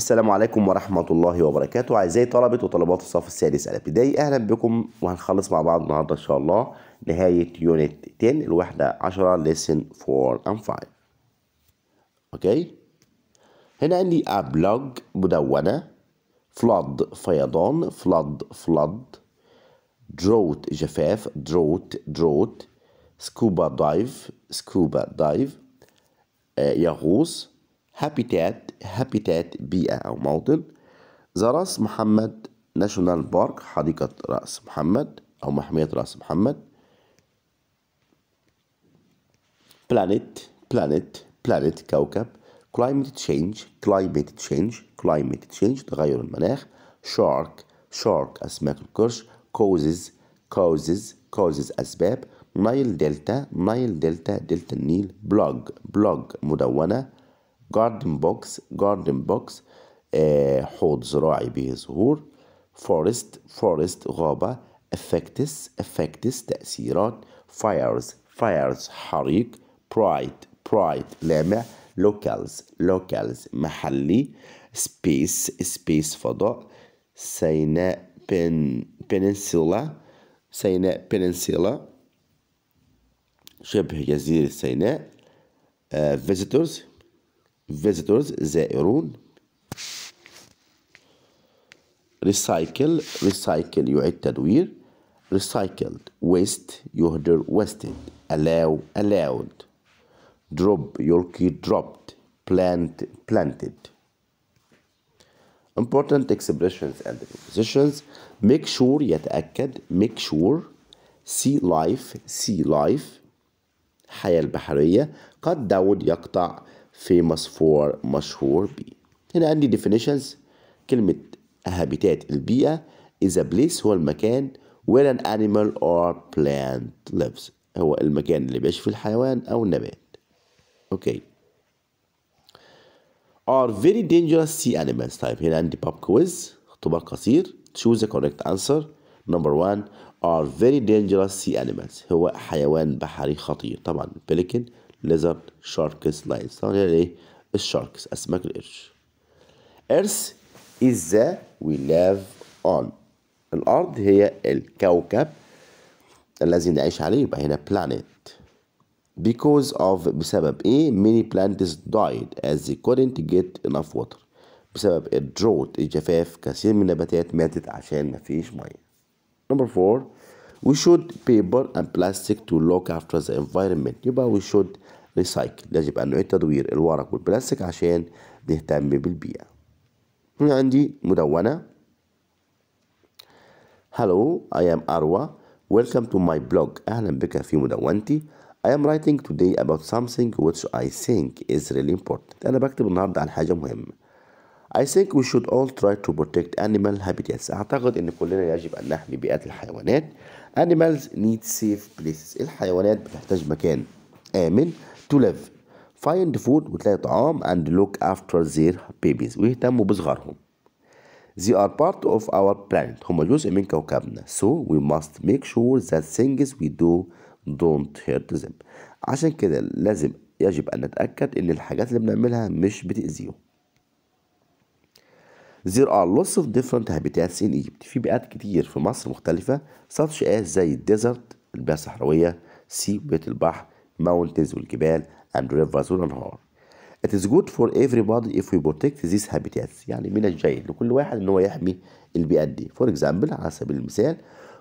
السلام عليكم ورحمة الله وبركاته أعزائي طلبة وطلبات الصف السادس الابتدائي أهلا بكم وهنخلص مع بعض النهاردة إن شاء الله نهاية يونت 10 الوحدة 10 ليسن 4 and 5 أوكي هنا عندي أبلوج مدونة فلاد فيضان فلاد فلاد دروت جفاف دروت دروت سكوبا دايف سكوبا دايف آه يغوص هابيتات هابيتات بيئة أو موطن زراس محمد ناشونال بارك حديقة رأس محمد أو محمية رأس محمد بلانيت بلانيت بلانيت كوكب كلايمت تشينج كلايمت تشينج كلايمت تشينج تغير المناخ شارك شارك أسماك القرش كوزز كوزز كوزز أسباب نايل دلتا نايل دلتا دلتا النيل بلوج بلوج مدونة جاردن بوكس جاردن بوكس حوض زراعي به زهور فورست فورست غابة افكتس افكتس تأثيرات فايرز فايرز حريق برايت برايت لامع لوكالز لوكالز محلي سبيس سبيس فضاء سيناء بن سيناء بنسلا شبه جزيرة سيناء فيزيتورز آه، uh, visitors زائرون recycle recycle يعيد تدوير recycled waste يهدر wasted allow allowed drop يلقي dropped plant planted important expressions and prepositions make sure يتأكد make sure see life see life الحياة البحرية قد داود يقطع famous for مشهور بي هنا عندي definitions كلمة habitat البيئة is a place هو المكان where an animal or plant lives هو المكان اللي بيعيش فيه الحيوان أو النبات أوكي okay. are very dangerous sea animals طيب هنا عندي pop quiz اختبار قصير choose a correct answer number one are very dangerous sea animals هو حيوان بحري خطير طبعا البلكن ليزر شاركس لايف طبعا هي الايه الشاركس اسماك القرش ايرث از ذا وي لاف اون الارض هي الكوكب الذي نعيش عليه يبقى هنا بلانيت because of بسبب ايه many plants died as they couldn't get enough water بسبب الدروت الجفاف كثير من النباتات ماتت عشان ما فيش ميه number four we should paper and plastic to look after the environment يبقى we should recycle يجب أن نعيد تدوير الورق والبلاستيك عشان نهتم بالبيئة هنا عندي مدونة Hello I am Arwa Welcome to my blog أهلا بك في مدونتي I am writing today about something which I think is really important أنا بكتب النهاردة عن حاجة مهمة I think we should all try to protect animal habitats أعتقد إن كلنا يجب أن نحمي بيئات الحيوانات Animals need safe places الحيوانات بتحتاج مكان آمن to live Find food وتلاقي طعام and look after their babies ويهتموا بصغارهم They are part of our planet هم جزء من كوكبنا So we must make sure that things we do don't hurt them عشان كده لازم يجب أن نتأكد إن الحاجات اللي بنعملها مش بتأذيهم There are lots of different habitats in Egypt في بيئات كتير في مصر مختلفة such as زي الديزرت البيئة الصحراوية sea بيت البحر mountains والجبال and rivers والأنهار It is good for everybody if we protect these habitats يعني من الجيد لكل واحد ان هو يحمي البيئات دي for example على سبيل المثال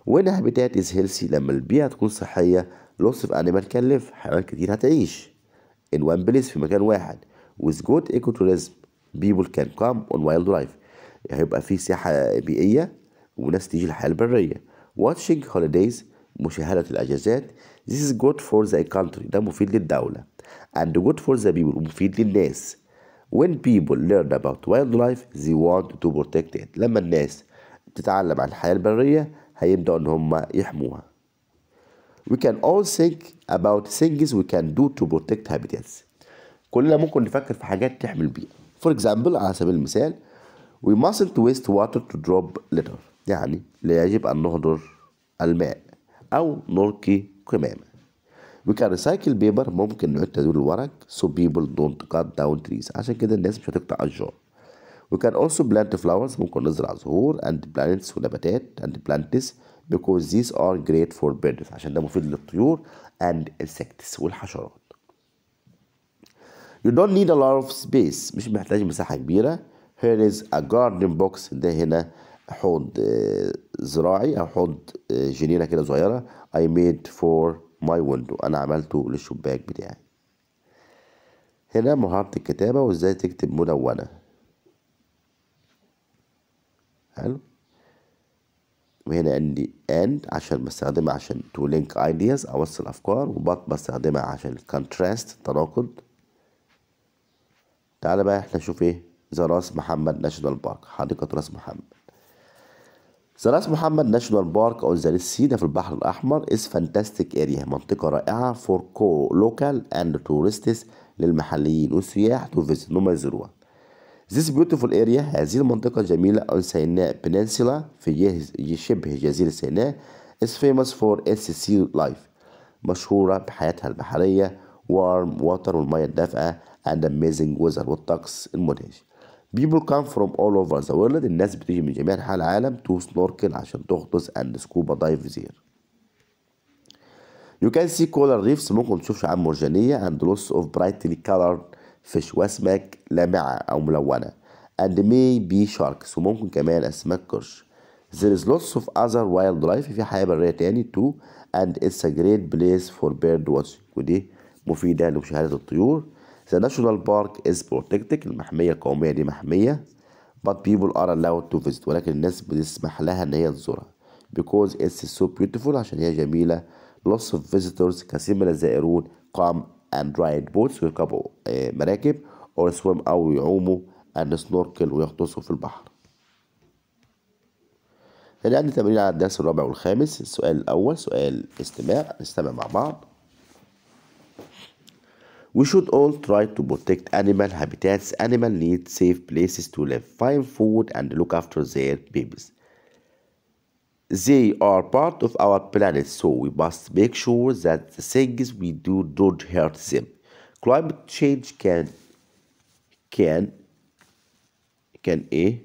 when a habitat is healthy لما البيئة تكون صحية lots of animals can live حيوانات كتير هتعيش in one place في مكان واحد with good ecotourism people can come on wildlife هيبقى في سياحة بيئية وناس تيجي الحياة البرية watching holidays مشاهدة الأجازات this is good for the country ده مفيد للدولة and good for the people مفيد للناس when people learn about wildlife they want to protect it لما الناس تتعلم عن الحياة البرية هيبدأوا إن هم يحموها we can all think about things we can do to protect habitats كلنا ممكن نفكر في حاجات تحمي البيئة for example على سبيل المثال We mustn't waste water to drop litter يعني لا يجب أن نهدر الماء أو نلقي قمامة We can recycle paper ممكن نعيد تدوير الورق so people don't cut down trees عشان كده الناس مش هتقطع أشجار We can also plant flowers ممكن نزرع زهور and plants ونباتات and plants because these are great for birds عشان ده مفيد للطيور and insects والحشرات You don't need a lot of space مش محتاج مساحة كبيرة here is a garden box ده هنا حوض آه، زراعي او حوض آه، جنينه كده صغيره I made for my window انا عملته للشباك بتاعي هنا مهارة الكتابة وازاي تكتب مدونة حلو وهنا عندي and عشان بستخدمها عشان to link ideas اوصل افكار وبط بستخدمها عشان contrast تناقض تعالى بقى احنا نشوف ايه ذا راس محمد ناشونال بارك حديقة راس محمد ذا راس محمد ناشونال بارك أو ذا سينا في البحر الأحمر إز فانتاستيك أريا منطقة رائعة فور كو لوكال أند تورستس للمحليين والسياح تو فيزيت نمبر زيرو This beautiful area هذه المنطقة الجميلة on سيناء Peninsula في شبه جزيرة سيناء is famous for its sea life مشهورة بحياتها البحرية warm water والمية الدافئة and amazing weather والطقس المدهش People come from all over the world الناس بتيجي من جميع أنحاء العالم to snorkel عشان تغطس and scuba dive there. You can see coral reefs ممكن تشوف شعاب مرجانية and lots of brightly colored fish وأسماك لامعة أو ملونة and maybe sharks وممكن كمان أسماك قرش. There is lots of other wildlife في حياة برية تاني too and it's a great place for bird watching ودي مفيدة لمشاهدة الطيور. The national park is protected المحمية القومية دي محمية but people are allowed to visit ولكن الناس بتسمح لها إن هي تزورها because it's so beautiful عشان هي جميلة lots of visitors كثير من الزائرون come and ride boats ويركبوا آه، مراكب or swim أو يعوموا and snorkel ويغطسوا في البحر هنا يعني عندي تمرين على الدرس الرابع والخامس السؤال الأول سؤال استماع نستمع مع بعض We should all try to protect animal habitats. Animals need safe places to live, find food, and look after their babies. They are part of our planet, so we must make sure that the things we do don't hurt them. Climate change can can can a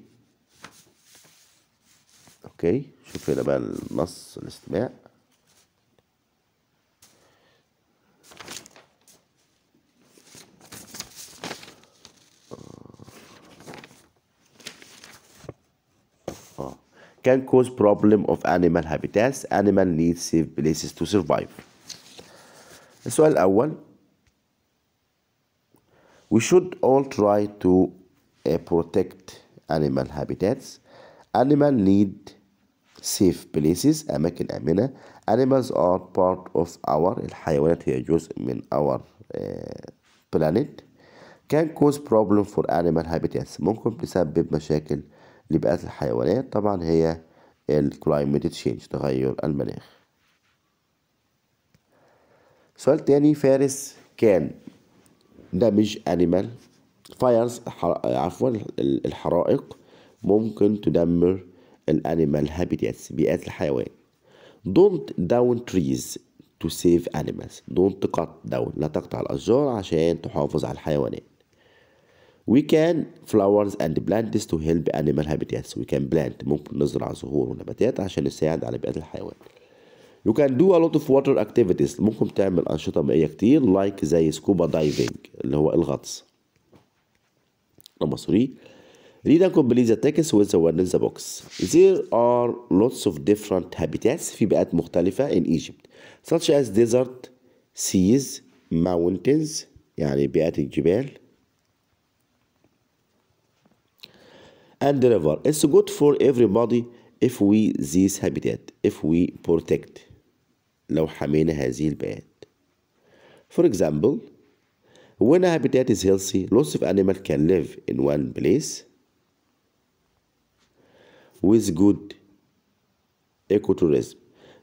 okay شوف هنا بقى النص الاستماع can cause problem of animal habitats animal needs safe places to survive السؤال الأول we should all try to uh, protect animal habitats animal need safe places أماكن آمنة animals are part of our الحيوانات هي جزء من our uh, planet can cause problem for animal habitats ممكن تسبب مشاكل لبيئات الحيوانات طبعا هي الكلايمت تشينج تغير المناخ سؤال تاني فارس كان دامج أنيمال فايرز عفوا الحرائق ممكن تدمر الأنيمال هابيتاتس بيئات الحيوان don't down trees to save animals don't cut down لا تقطع الأشجار عشان تحافظ على الحيوانات We can flowers and plants to help animal habitats. We can plant ممكن نزرع زهور ونباتات عشان نساعد على بيئة الحيوان. You can do a lot of water activities. ممكن تعمل أنشطة مائية كتير like زي scuba diving اللي هو الغطس. Number three. Read and complete the text with the word in the box. There are lots of different habitats في بيئات مختلفة in Egypt such as desert, seas, mountains يعني بيئات الجبال and river. It's good for everybody if we this habitat, if we protect. لو حمينا هذه البيئات. For example, when a habitat is healthy, lots of animals can live in one place with good ecotourism.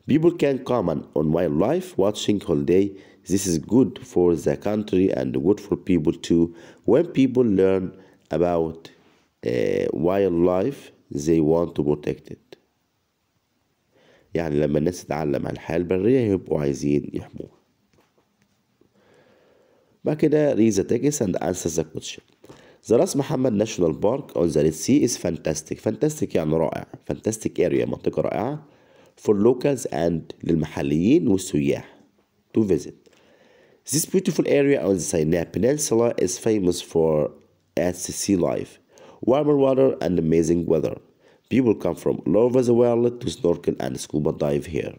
People can comment on wildlife watching holiday. This is good for the country and good for people too. When people learn about wildlife they want to protect it يعني لما الناس تتعلم عن الحياة البرية يبقوا عايزين يحموها بعد كده read the text and answer the question The Ras محمد National Park on the Red Sea is fantastic fantastic يعني رائع fantastic area منطقة رائعة for locals and للمحليين والسياح to visit This beautiful area on the Sinai Peninsula is famous for its sea life warmer water, and amazing weather. People come from all over the world to snorkel and scuba dive here.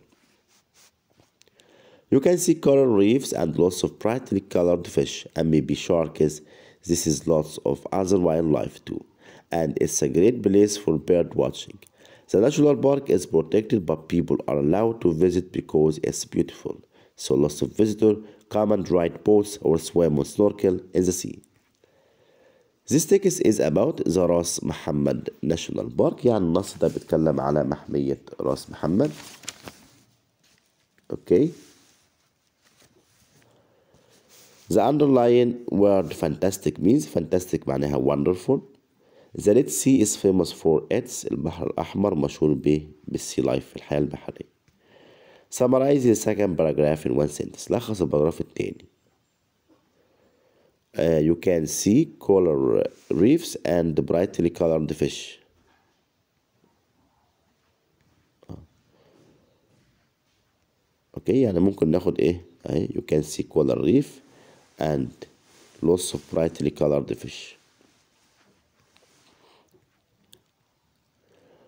You can see coral reefs and lots of brightly colored fish and maybe sharks. This is lots of other wildlife too. And it's a great place for bird watching. The national park is protected but people are allowed to visit because it's beautiful. So lots of visitors come and ride boats or swim or snorkel in the sea. This text is about the Ras Muhammad National Park يعني النص ده بيتكلم على محمية راس محمد okay. The underlying word fantastic means fantastic معناها wonderful The Red Sea is famous for its البحر الأحمر مشهور به بالسي لايف الحياة البحرية Summarize the second paragraph in one sentence لخص الباراجراف التاني you can see color reefs and brightly colored fish اوكي يعني ممكن ناخد ايه اهي you can see color reef and lots of brightly colored fish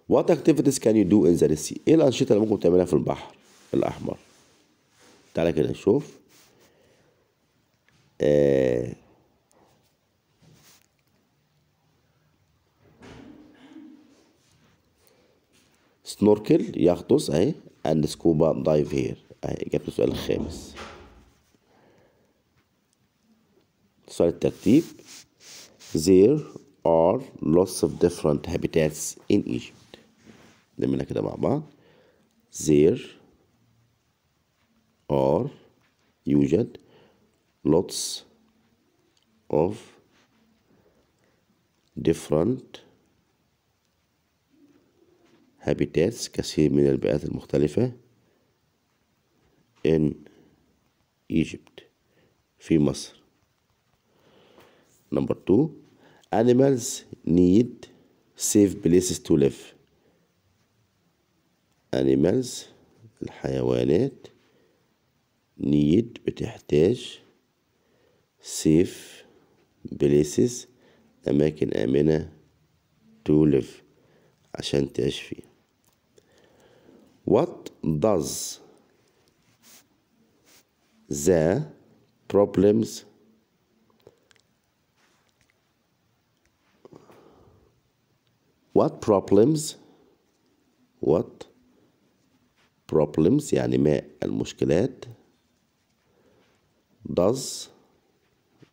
What activities can you do in the sea ايه الانشطه اللي ممكن تعملها في البحر الاحمر تعالى كده نشوف آه سنوركل يغطس اهي اند سكوبا دايف هير اهي اجابة السؤال الخامس السؤال الترتيب there are lots of different habitats in Egypt لمنا كده مع بعض there are يوجد lots of different هابيتاتس كثير من البيئات المختلفة in Egypt في مصر number two animals need safe places to live animals الحيوانات need بتحتاج safe places أماكن آمنة to live عشان تعيش فيها What does the problems what problems what problems يعني ما المشكلات does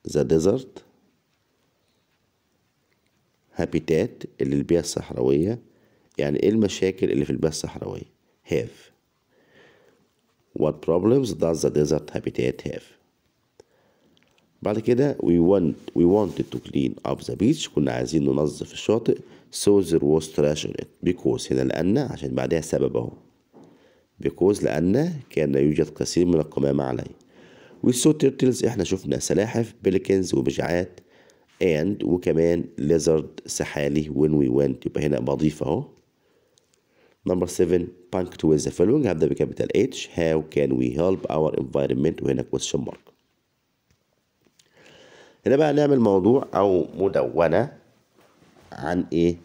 the desert habitat اللي البيئة الصحراوية يعني ايه المشاكل اللي في البيئة الصحراوية have what problems does the desert habitat have بعد كده we want we wanted to clean up the beach كنا عايزين ننظف الشاطئ so there was trash on it because هنا لأن عشان بعدها سبب اهو because لأن كان يوجد كثير من القمامة عليه we saw turtles احنا شفنا سلاحف بليكنز وبجعات and وكمان lizard سحالي when we went يبقى هنا بضيف اهو نمبر 7 punctuate the following هبدأ بكابيتال H how can we help our environment وهنا question mark هنا بقى نعمل موضوع أو مدونة عن إيه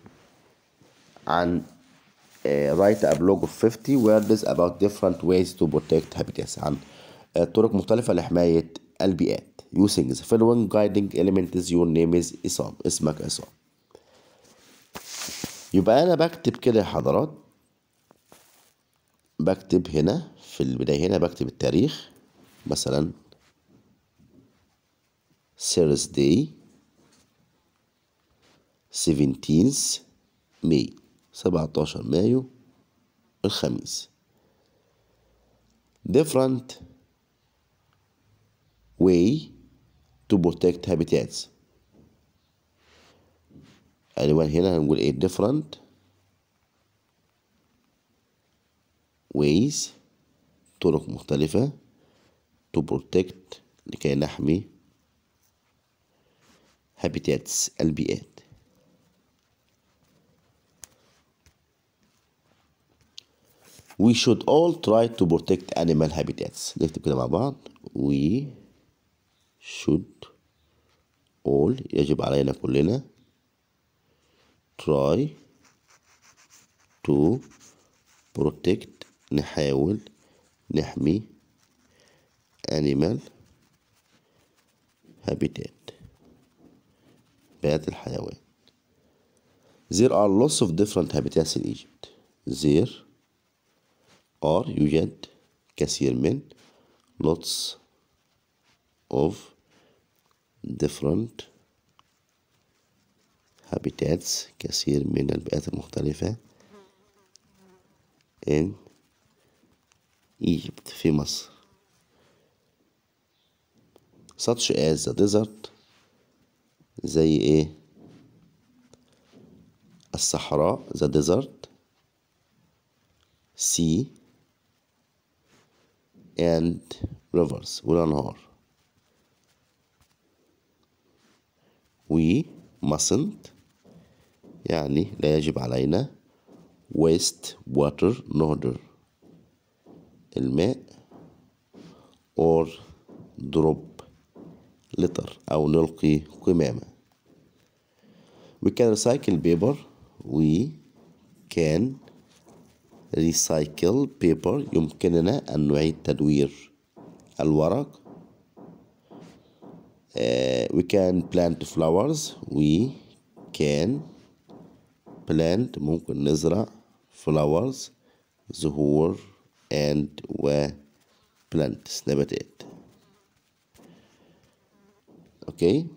عن write a blog of 50 words about different ways to protect habitats عن طرق مختلفة لحماية البيئات using the following guiding elements your name is إسام اسمك إسام يبقى أنا بكتب كده يا حضرات بكتب هنا في البداية هنا بكتب التاريخ مثلا Thursday 17 May 17 مايو الخميس different way to protect habitats الوان يعني هنا هنقول ايه different ways طرق مختلفة to protect لكي نحمي habitats البيئات We should all try to protect animal habitats نكتب كده مع بعض We should all يجب علينا كلنا try to protect نحاول نحمي animal habitat بيئات الحيوان There are lots of different habitats in Egypt There are يوجد كثير من lots of different habitats كثير من البيئات المختلفة in Egypt في مصر such as the desert زي ايه الصحراء the desert sea and rivers والأنهار we mustn't يعني لا يجب علينا waste water نهدر الماء or drop litter أو نلقي قمامة we can recycle paper we can recycle paper يمكننا أن نعيد تدوير الورق uh, we can plant flowers we can plant ممكن نزرع flowers زهور and و plants نباتات اوكي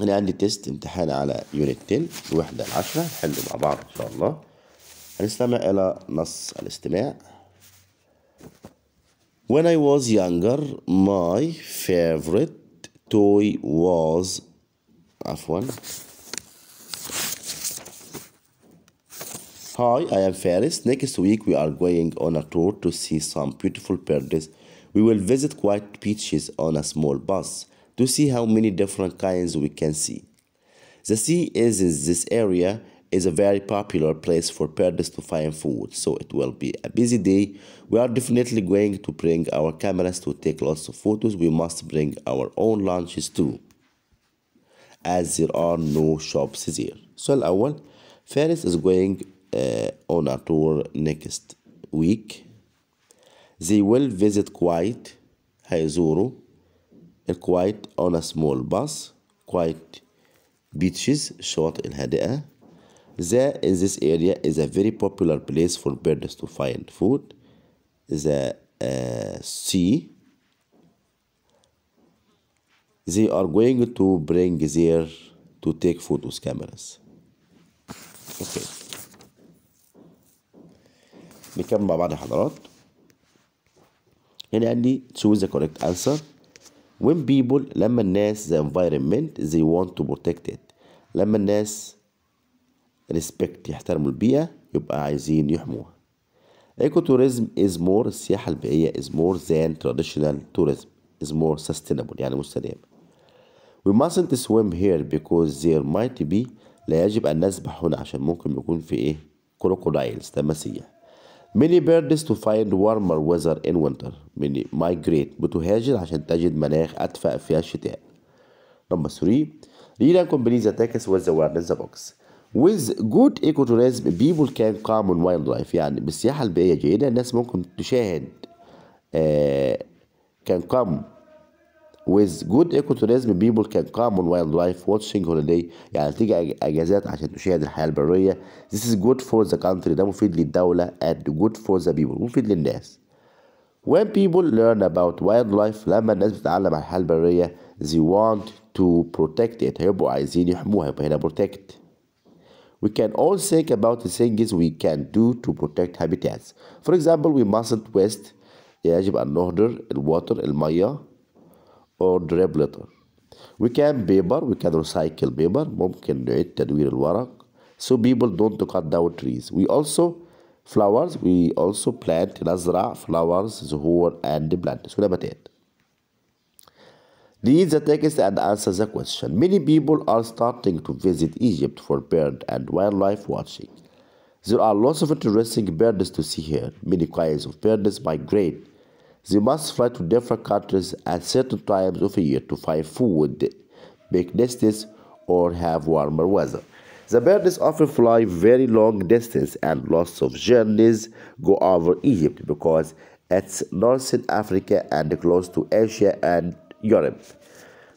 انا عندي تيست امتحان على يونت 10 الوحده العشرة نحله مع بعض ان شاء الله هنستمع الى نص الاستماع When I was younger my favorite toy was عفوا Hi, I am Faris. Next week we are going on a tour to see some beautiful birds. We will visit quiet beaches on a small bus to see how many different kinds we can see. The sea is in this area is a very popular place for birds to find food, so it will be a busy day. We are definitely going to bring our cameras to take lots of photos. We must bring our own lunches too, as there are no shops here. So, الأول, Ferris is going uh, on a tour next week they will visit Kuwait هيزوروا Kuwait on a small bus Kuwait beaches short in Hadera. There, in this area is a very popular place for birds to find food The uh, sea They are going to bring there to take photos cameras Okay نكمل مع بعض يا حضرات هنا قال لي choose the correct answer when people لما الناس the environment they want to protect it لما الناس respect يحترموا البيئة يبقى عايزين يحموها ecotourism is more السياحة البيئية is more than traditional tourism is more sustainable يعني مستدام we mustn't swim here because there might be لا يجب أن نسبح هنا عشان ممكن يكون في إيه crocodiles تماسيح Many birds to find warmer weather in winter many migrate بتهاجر عشان تجد مناخ أدفأ في الشتاء. Number 3 Leader companies attack us with the in the box. With good ecotourism people can come on wildlife يعني بالسياحة البيئية جيدة الناس ممكن تشاهد can come with good ecotourism people can come on wildlife watching holiday يعني تيجي اجازات عشان تشاهد الحياه البريه this is good for the country ده مفيد للدوله and good for the people مفيد للناس when people learn about wildlife لما الناس بتتعلم عن الحياه البريه they want to protect it هيبقوا عايزين يحموها يبقى هنا protect We can all think about the things we can do to protect habitats. For example, we mustn't waste يجب أن نهدر الواتر المياه اون ريبلتر وكان بيبر can ريسايكل بيبر ممكن نعيد تدوير الورق so people don't cut down trees we also flowers we also plant نزرع flowers زهور and plant ونباتات Read the text and answer the question. Many people are starting to visit Egypt for bird and wildlife watching. There are lots of interesting birds to see here. Many kinds of birds migrate they must fly to different countries at certain times of the year to find food, make nests, or have warmer weather. The birds often fly very long distance and lots of journeys go over Egypt because it's northern Africa and close to Asia and Europe.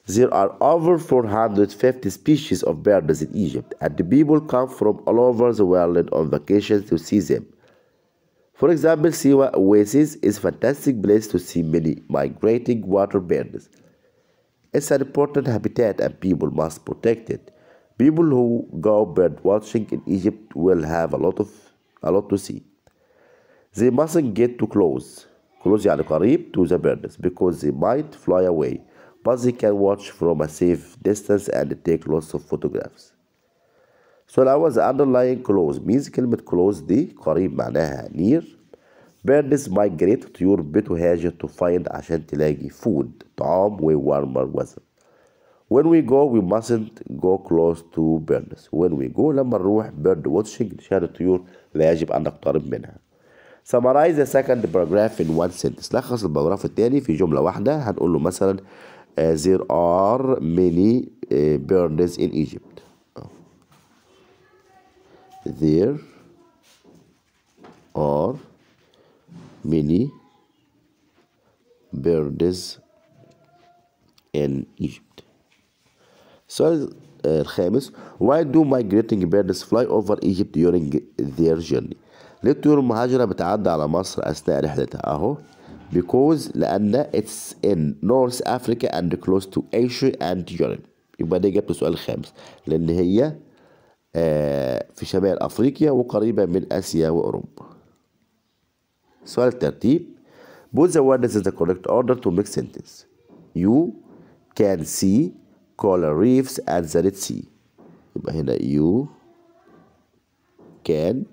There are over 450 species of birds in Egypt and people come from all over the world on vacations to see them. For example, Siwa Oasis is a fantastic place to see many migrating water birds. It's an important habitat and people must protect it. People who go bird watching in Egypt will have a lot of a lot to see. They mustn't get too close, close يعني قريب to the birds because they might fly away, but they can watch from a safe distance and take lots of photographs. So now the underlying close means كلمة close دي قريب معناها near Birds migrate طيور بتهاجر to find عشان تلاقي food طعام و warmer weather When we go we mustn't go close to birds When we go لما نروح bird watching نشاهد الطيور لا يجب أن نقترب منها Summarize the second paragraph in one sentence لخص البراغراف التالي في جملة واحدة هنقول له مثلا There are many birds in Egypt there are many birds in Egypt السؤال الخامس why do migrating birds fly over Egypt during their journey ليه الطيور المهاجرة بتعدي على مصر أثناء رحلتها أهو because لأن it's in North Africa and close to Asia and Europe يبقى دي إجابة السؤال الخامس لأن هي في شمال أفريقيا وقريبة من آسيا وأوروبا سؤال الترتيب Both the words in the correct order to make sentence You can see coral reefs at the Red Sea يبقى هنا you can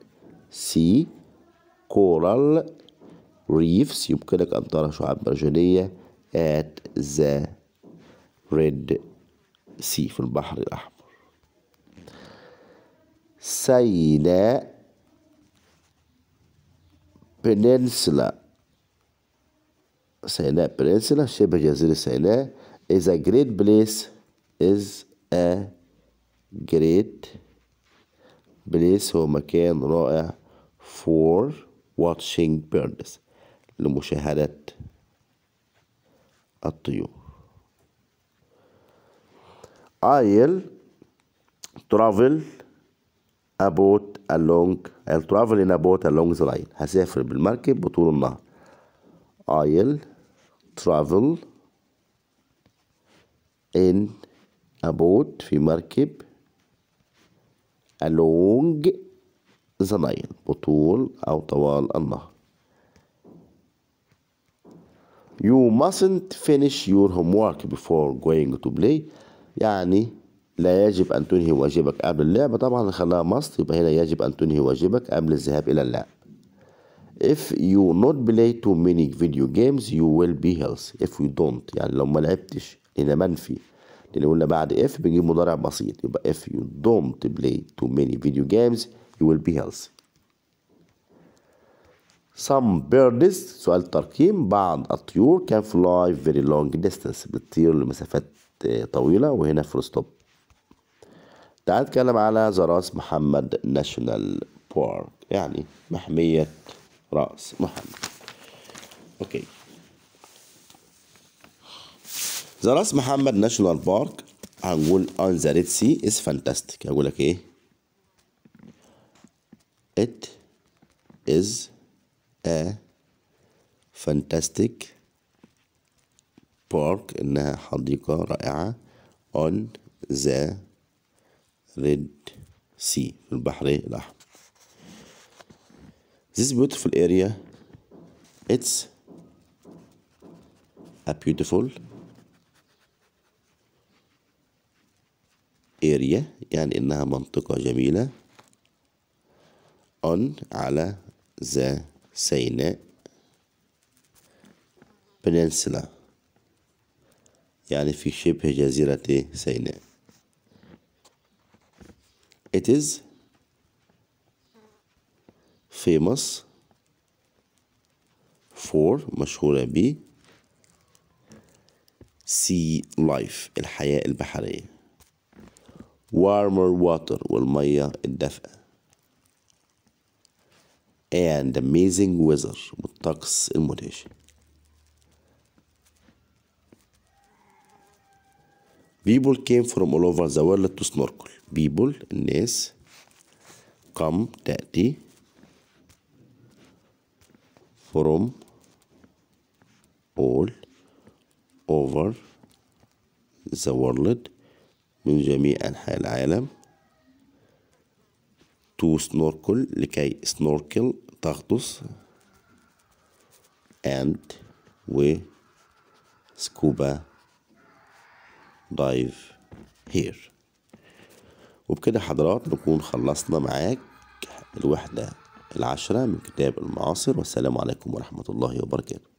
see coral reefs يمكنك أن ترى شعاب مرجانية at the Red Sea في البحر الأحمر Saile بنينسلا Saile بنينسلا شبه جزيرة سايلة is a great place is a great place هو مكان رائع for watching birds لمشاهدة الطيور I'll travel a boat along I'll travel in a boat along the line هسافر بالمركب بطول النهر I'll travel in a boat في مركب along the Nile بطول أو طوال النهر You mustn't finish your homework before going to play يعني لا يجب أن تنهي واجبك قبل اللعب طبعا خلاها ماست يبقى هنا يجب أن تنهي واجبك قبل الذهاب إلى اللعب if you not play too many video games you will be healthy if you don't يعني لو ما لعبتش هنا منفي لأن قلنا بعد if بنجيب مضارع بسيط يبقى if you don't play too many video games you will be healthy Some birds سؤال ترقيم بعض الطيور can fly very long distance بتطير لمسافات طويلة وهنا full stop تعال نتكلم على زراس محمد ناشونال بارك يعني محمية رأس محمد أوكي زراس محمد ناشونال بارك هنقول on the Red Sea is fantastic هقول لك إيه it is a fantastic park إنها حديقة رائعة on the ريد سي في البحر الأحمر This beautiful area it's a beautiful area يعني إنها منطقة جميلة on على the سيناء peninsula يعني في شبه جزيرة سيناء It is famous for مشهورة ب sea life الحياة البحرية warmer water والمية الدفئة and amazing weather والطقس المدهش People came from all over the world to snorkel people الناس come تأتي from all over the world من جميع أنحاء العالم to snorkel لكي snorkel تغطس and و scuba drive هير وبكده حضرات نكون خلصنا معاك الوحدة العشرة من كتاب المعاصر والسلام عليكم ورحمة الله وبركاته